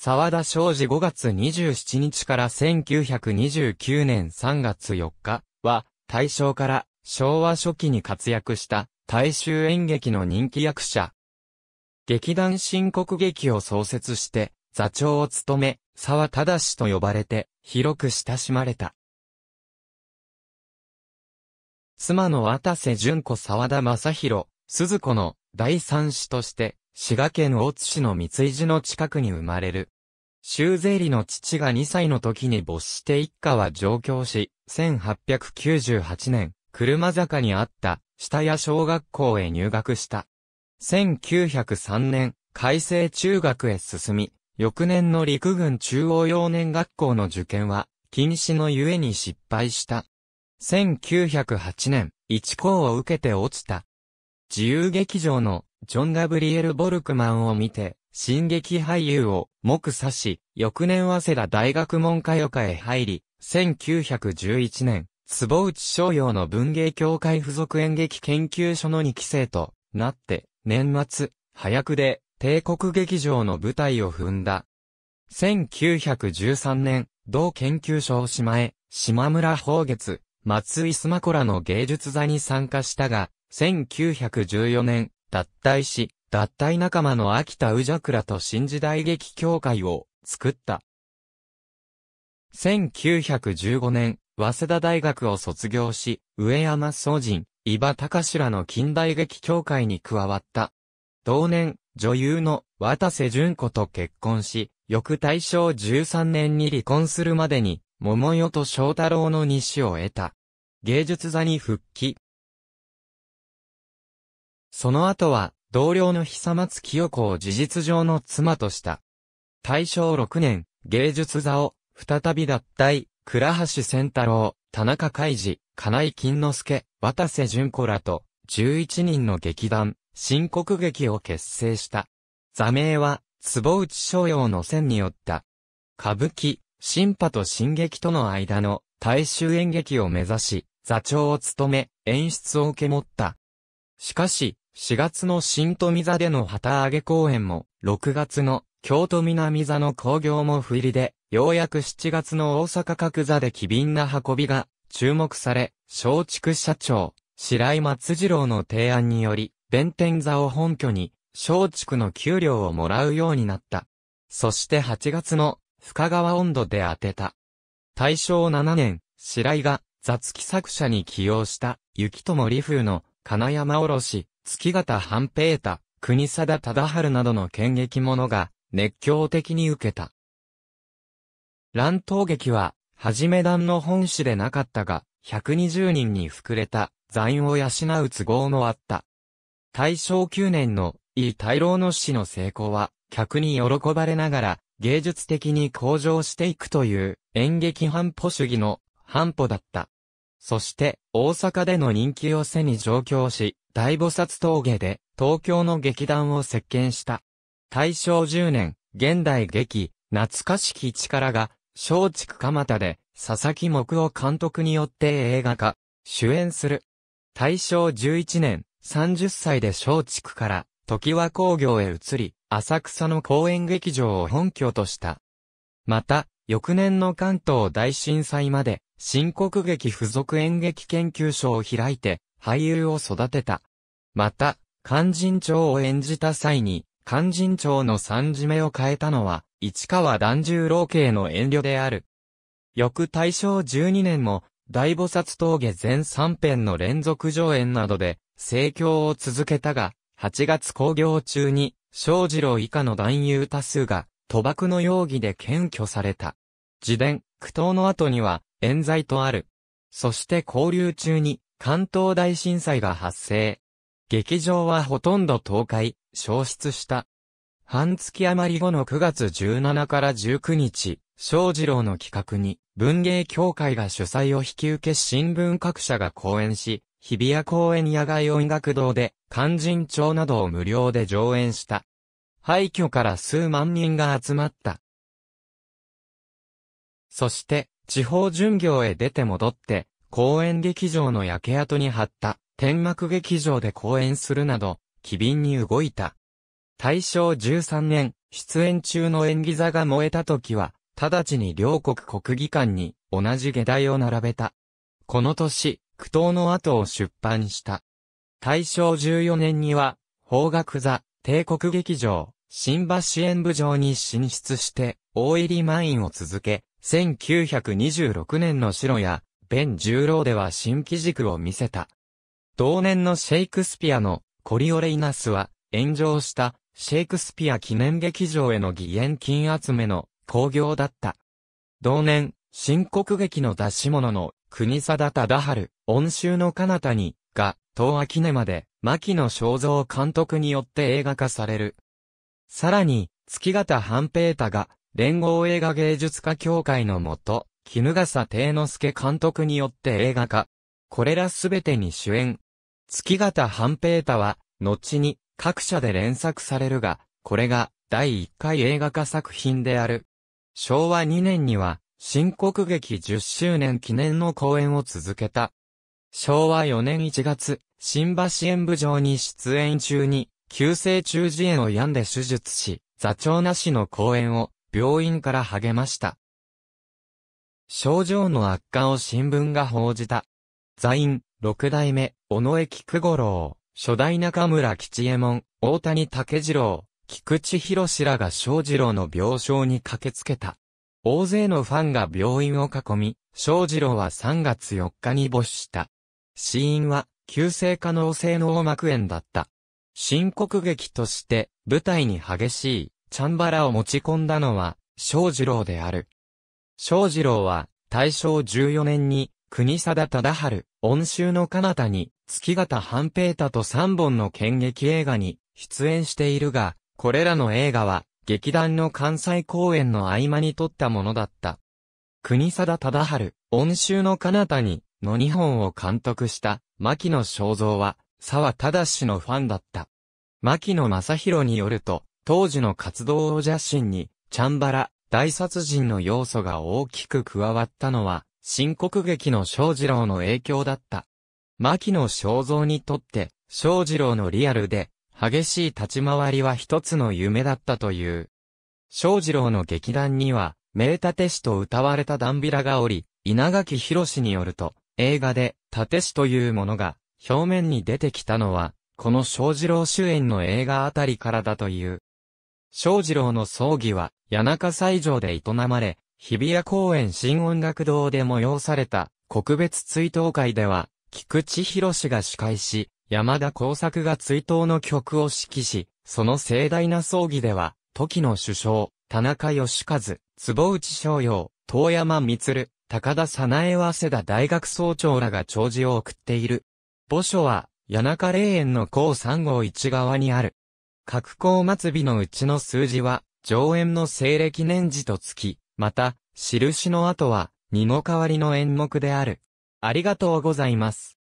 沢田昌司5月27日から1929年3月4日は、大正から昭和初期に活躍した大衆演劇の人気役者。劇団新国劇を創設して座長を務め、沢忠と呼ばれて広く親しまれた。妻の渡瀬淳子沢田正宏、鈴子の第三子として滋賀県大津市の三井寺の近くに生まれる。修税理の父が2歳の時に没して一家は上京し、1898年、車坂にあった下谷小学校へ入学した。1903年、改正中学へ進み、翌年の陸軍中央幼年学校の受験は、禁止のゆえに失敗した。1908年、一校を受けて落ちた。自由劇場のジョン・ガブリエル・ボルクマンを見て、進撃俳優を目指し、翌年早稲田大学文科予科へ入り、1911年、坪内商用の文芸協会附属演劇研究所の2期生となって、年末、早くで帝国劇場の舞台を踏んだ。1913年、同研究所をしまえ、島村宝月、松井須磨子らの芸術座に参加したが、1914年、脱退し、脱退仲間の秋田宇ジらと新時代劇協会を作った。1915年、早稲田大学を卒業し、上山宗人、伊庭隆らの近代劇協会に加わった。同年、女優の渡瀬淳子と結婚し、翌大正13年に離婚するまでに、桃代と翔太郎の西を得た。芸術座に復帰。その後は、同僚の久松清子を事実上の妻とした。大正6年、芸術座を、再び脱退、倉橋仙太郎、田中海二、金井金之助、渡瀬淳子らと、11人の劇団、新国劇を結成した。座名は、坪内逍遥の線によった。歌舞伎、新派と新劇との間の大衆演劇を目指し、座長を務め、演出を受け持った。しかし、4月の新富座での旗揚げ公演も、6月の京都南座の興行も不入りで、ようやく7月の大阪角座で機敏な運びが注目され、松竹社長、白井松次郎の提案により、弁天座を本拠に、松竹の給料をもらうようになった。そして8月の深川温度で当てた。大正7年、白井が雑木作者に起用した、雪友理風の金山おろし、月形半平太、国貞忠春などの剣劇者が熱狂的に受けた。乱闘劇は、はじめ団の本誌でなかったが、120人に膨れた、残を養う都合もあった。大正9年の、伊大郎の死の成功は、客に喜ばれながら、芸術的に向上していくという、演劇半歩主義の、半歩だった。そして、大阪での人気を背に上京し、大菩薩峠で東京の劇団を席巻した。大正10年、現代劇、懐かしき力が、松竹蒲田で、佐々木木夫監督によって映画化、主演する。大正11年、30歳で松竹から、時和工業へ移り、浅草の公演劇場を本拠とした。また、翌年の関東大震災まで、新国劇附属演劇研究所を開いて、俳優を育てた。また、勧進帳を演じた際に、勧進帳の三締めを変えたのは、市川團十郎系の遠慮である。翌大正12年も、大菩薩峠全3編の連続上演などで、盛況を続けたが、8月興行中に、正次郎以下の男優多数が、賭博の容疑で検挙された。自伝、苦闘の後には、冤罪とある。そして交流中に、関東大震災が発生。劇場はほとんど倒壊、消失した。半月余り後の9月17から19日、正次郎の企画に、文芸協会が主催を引き受け新聞各社が講演し、日比谷公園野外音楽堂で、肝心帳などを無料で上演した。廃墟から数万人が集まった。そして、地方巡業へ出て戻って、公園劇場の焼け跡に張った天幕劇場で公演するなど、機敏に動いた。大正13年、出演中の演技座が燃えた時は、直ちに両国国技館に同じ下台を並べた。この年、苦闘の後を出版した。大正14年には、法学座、帝国劇場、新橋演舞場に進出して、大入り満員を続け、1926年の白や、弁十郎では新機軸を見せた。同年のシェイクスピアのコリオレイナスは炎上したシェイクスピア記念劇場への義援金集めの興行だった。同年、新国劇の出し物の国定忠春、恩州の彼方に、が、東秋根まで、牧野正造監督によって映画化される。さらに、月形半平太が、連合映画芸術家協会のもと、絹笠定之助監督によって映画化。これらすべてに主演、月型半平太は、後に各社で連作されるが、これが第1回映画化作品である。昭和2年には、新国劇10周年記念の公演を続けた。昭和4年1月、新橋演舞場に出演中に、急性中耳炎を病んで手術し、座長なしの公演を病院から励ました。症状の悪化を新聞が報じた。座員、六代目、尾上菊五郎、初代中村吉右衛門、大谷竹次郎、菊池博士らが翔次郎の病床に駆けつけた。大勢のファンが病院を囲み、翔次郎は3月4日に没した。死因は、急性可能性の膜炎だった。深刻劇として、舞台に激しい、チャンバラを持ち込んだのは、翔次郎である。翔次郎は、大正14年に、国貞忠春、恩州の彼方に、月形半平太と3本の剣劇映画に出演しているが、これらの映画は、劇団の関西公演の合間に撮ったものだった。国貞忠春、恩州の彼方に、の2本を監督した、牧野正造は、沢忠のファンだった。牧野正宏によると、当時の活動を邪心に、チャンバラ、大殺人の要素が大きく加わったのは、新国劇の正次郎の影響だった。牧野正造にとって、正次郎のリアルで、激しい立ち回りは一つの夢だったという。正次郎の劇団には、名立師と歌われたダンビラがおり、稲垣博によると、映画で、立師というものが、表面に出てきたのは、この正次郎主演の映画あたりからだという。正次郎の葬儀は、谷中斎場で営まれ、日比谷公園新音楽堂で催された、国別追悼会では、菊池博が司会し、山田耕作が追悼の曲を指揮し、その盛大な葬儀では、時の首相、田中義和、坪内翔陽、遠山光、高田早苗は瀬田大学総長らが弔辞を送っている。墓所は、谷中霊園の甲3号1側にある。各好末日のうちの数字は、上演の西暦年次と月、また、印の後は、二の代わりの演目である。ありがとうございます。